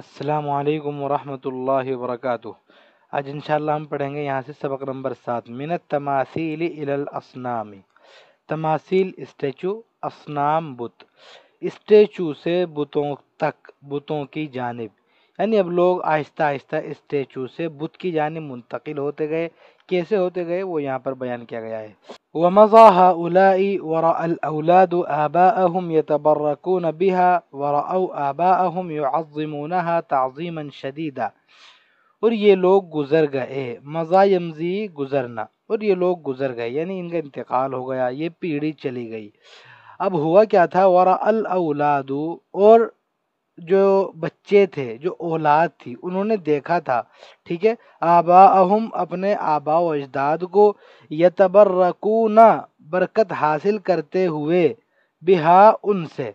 السلام علیکم ورحمۃ اللہ وبرکاتہ آج انشاءاللہ ہم پڑھیں گے یہاں سے سبق نمبر سات منت تماثیل الاسنامی تماثیل اسٹیچو اسنام بت اسٹیچو سے بتوں تک بتوں کی جانب یعنی اب لوگ آہستہ آہستہ اسٹیچو سے بت کی جانب منتقل ہوتے گئے کیسے ہوتے گئے وہ یہاں پر بیان کیا گیا ہے ومضى هؤلاء ورأى الأولاد آباءهم يتبركون بها ورأوا آباءهم يعظمونها تعظيما شديدا اور یہ لوگ گزر گئے إيه، مضا یمزی گزرنا اور یہ لوگ گزر گئے یعنی يعني ان کا انتقال ہو گیا یہ پیڑی چلی گئی اب ہوا کیا تھا अल الاولاد اور جو بچے تھے جو اولاد تھی انہوں نے دیکھا تھا ٹھیک ہے آبا اہم اپنے آبا و اجداد کو یتبر برکت حاصل کرتے ہوئے بہا ان سے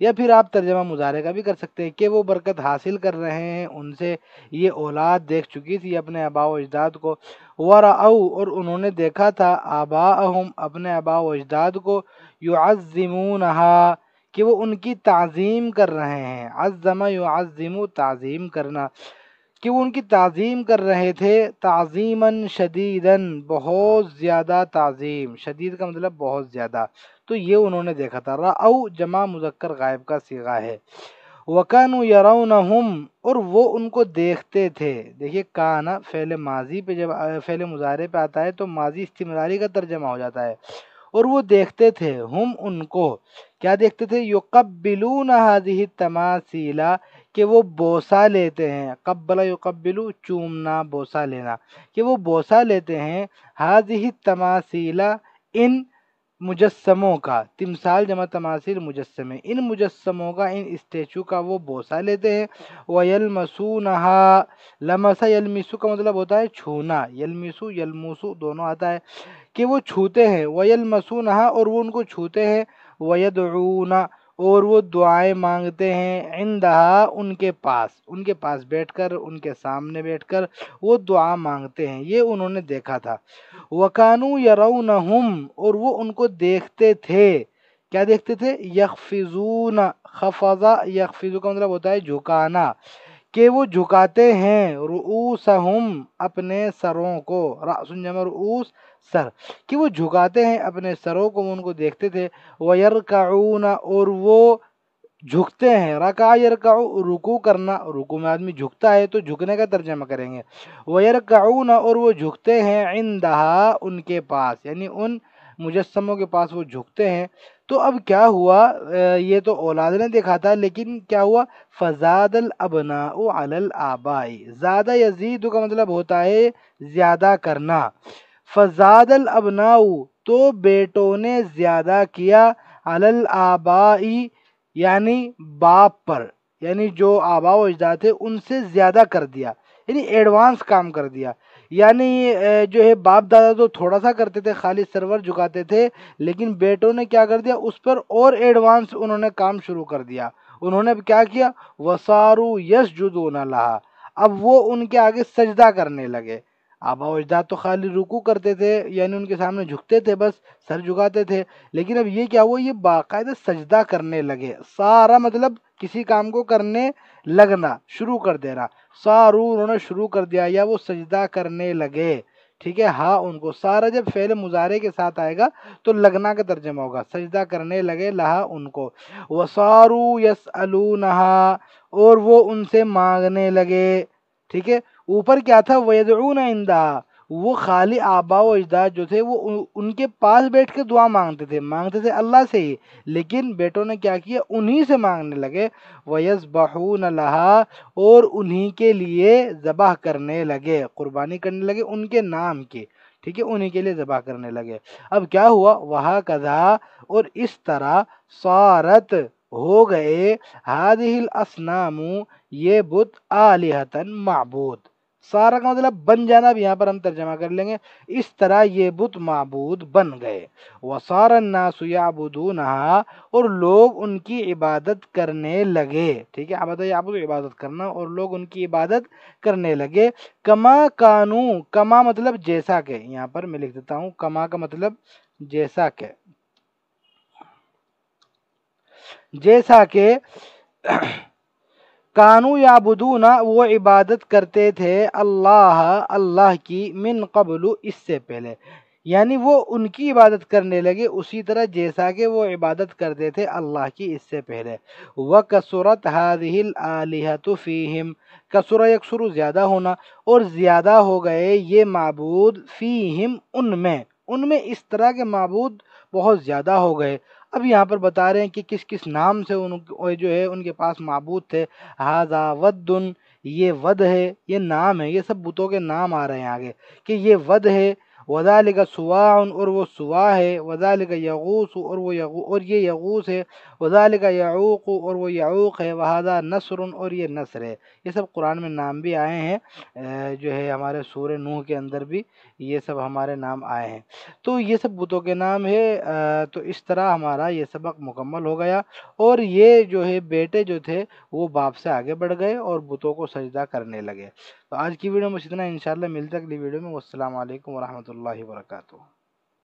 یا پھر آپ ترجمہ کا بھی کر سکتے ہیں کہ وہ برکت حاصل کر رہے ہیں ان سے یہ اولاد دیکھ چکی تھی اپنے آبا و اجداد کو و اور انہوں نے دیکھا تھا آبا اہم اپنے آبا و اجداد کو یعظمونہا کہ وہ ان کی تعظیم کر رہے ہیں عظم و تعظیم کرنا کہ وہ ان کی تعظیم کر رہے تھے تعظیم شدید بہت زیادہ تعظیم شدید کا مطلب بہت زیادہ تو یہ انہوں نے دیکھا تھا را او جمع مذکر غائب کا سیغہ ہے وَكَانُوا يَرَوْنَهُمْ اور وہ ان کو دیکھتے تھے دیکھئے کانا فعل ماضی پہ جب فعل مظاہرے پہ آتا ہے تو ماضی استمراری کا ترجمہ ہو جاتا ہے اور وہ دیکھتے تھے ہم ان کو کیا دیکھتے تھے یقبلون هذه التماثیل کہ وہ بوسہ لیتے ہیں قبل یقبلو چومنا بوسہ لینا کہ وہ بوسہ لیتے ہیں هذه التماثیل ان مجسموں کا تمثال جمع تماثر مجسمے ان مجسموں کا ان اسٹیچو کا وہ بوسہ لیتے ہیں نہا لمسا یلمسو کا مطلب ہوتا ہے چھونا یلمسو یلموسو دونوں آتا ہے کہ وہ چھوتے ہیں نہا اور وہ ان کو چھوتے ہیں وہ اور وہ دعائیں مانگتے ہیں ان دہا ان کے پاس ان کے پاس بیٹھ کر ان کے سامنے بیٹھ کر وہ دعا مانگتے ہیں یہ انہوں نے دیکھا تھا وکانو یرونہم اور وہ ان کو دیکھتے تھے کیا دیکھتے تھے یکفظون خفضا یکفظو کا مطلب ہوتا ہے جھکانا کہ وہ جھکاتے ہیں رؤوسہم اپنے سروں کو رأسن جمع رؤوس سر کہ وہ جھکاتے ہیں اپنے سروں کو ان کو دیکھتے تھے وَيَرْكَعُونَ اور وہ جھکتے ہیں رکا یرکعو رکو کرنا رکو میں آدمی جھکتا ہے تو جھکنے کا ترجمہ کریں گے وَيَرْكَعُونَ اور وہ جھکتے ہیں عندہا ان کے پاس یعنی ان مجسموں کے پاس وہ جھکتے ہیں تو اب کیا ہوا یہ تو اولاد نے دیکھا تھا لیکن کیا ہوا فضاد ال علی او ال آبائی کا مطلب ہوتا ہے زیادہ کرنا فضاد ال تو بیٹوں نے زیادہ کیا ال آبائی یعنی باپ پر یعنی جو آبا و اجداد تھے ان سے زیادہ کر دیا یعنی ایڈوانس کام کر دیا یعنی جو ہے باپ دادا تو تھوڑا سا کرتے تھے خالی سرور جھکاتے تھے لیکن بیٹوں نے کیا کر دیا اس پر اور ایڈوانس انہوں نے کام شروع کر دیا انہوں نے کیا کیا وسارو يَسْجُدُونَ جدونا اب وہ ان کے آگے سجدہ کرنے لگے آبا اجداد تو خالی رکو کرتے تھے یعنی ان کے سامنے جھکتے تھے بس سر جھکاتے تھے لیکن اب یہ کیا ہوا یہ باقاعدہ سجدہ کرنے لگے سارا مطلب کسی کام کو کرنے لگنا شروع کر دینا سارو انہوں نے شروع کر دیا یا وہ سجدہ کرنے لگے ٹھیک ہے ہاں ان کو سارا جب فعل مزارے کے ساتھ آئے گا تو لگنا کا ترجمہ ہوگا سجدہ کرنے لگے لہا ان کو وہ اور وہ ان سے مانگنے لگے ٹھیک ہے اوپر کیا تھا ویدہ وہ خالی آبا و اجداد جو تھے وہ ان کے پاس بیٹھ کے دعا مانگتے تھے مانگتے تھے اللہ سے ہی لیکن بیٹوں نے کیا کیا انہی سے مانگنے لگے ویس بہون اللہ اور انہی کے لیے ذبح کرنے لگے قربانی کرنے لگے ان کے نام کے ٹھیک ہے انہی کے لیے ذبح کرنے لگے اب کیا ہوا وہ کذا اور اس طرح سارت ہو گئے الاسنام یہ بت عالی معبود سارا کا مطلب بن جانا بھی یہاں پر ہم ترجمہ کر لیں گے اس طرح یہ بت معبود بن گئے یعبدونہا اور لوگ ان کی عبادت کرنے لگے ٹھیک ہے عبادت ابو عبادت کرنا اور لوگ ان کی عبادت کرنے لگے کما کانو کما مطلب جیسا کہ یہاں پر میں لکھ دیتا ہوں کما کا مطلب جیسا کہ جیسا کہ کانو یا بدونا وہ عبادت کرتے تھے اللہ اللہ کی من قبل اس سے پہلے یعنی وہ ان کی عبادت کرنے لگے اسی طرح جیسا کہ وہ عبادت کرتے تھے اللہ کی اس سے پہلے وہ هَذِهِ الْآلِهَةُ فِيهِمْ تو فیم کسر یکسر زیادہ ہونا اور زیادہ ہو گئے یہ معبود فیہم ان میں ان میں اس طرح کے معبود بہت زیادہ ہو گئے اب یہاں پر بتا رہے ہیں کہ کس کس نام سے ان جو ہے ان کے پاس معبود تھے حاضہ ودن یہ ود ہے یہ نام ہے یہ سب بتوں کے نام آ رہے ہیں آگے کہ یہ ود ہے وزال کا اور وہ سوا ہے وزال کا یغوس اور وہ یغو اور یہ یغوس ہے وزال کا یعوق اور وہ یعوق ہے وہذا نثر اور یہ نثر ہے یہ سب قرآن میں نام بھی آئے ہیں جو ہے ہمارے سور نوح کے اندر بھی یہ سب ہمارے نام آئے ہیں تو یہ سب بتوں کے نام ہے تو اس طرح ہمارا یہ سبق مکمل ہو گیا اور یہ جو ہے بیٹے جو تھے وہ باپ سے آگے بڑھ گئے اور بتوں کو سجدہ کرنے لگے تو آج کی ویڈیو میں اتنا انشاءاللہ اللہ ملتا اگلی ویڈیو میں السلام علیکم ورحمۃ اللہ রহমতুল্লাহি বরকাত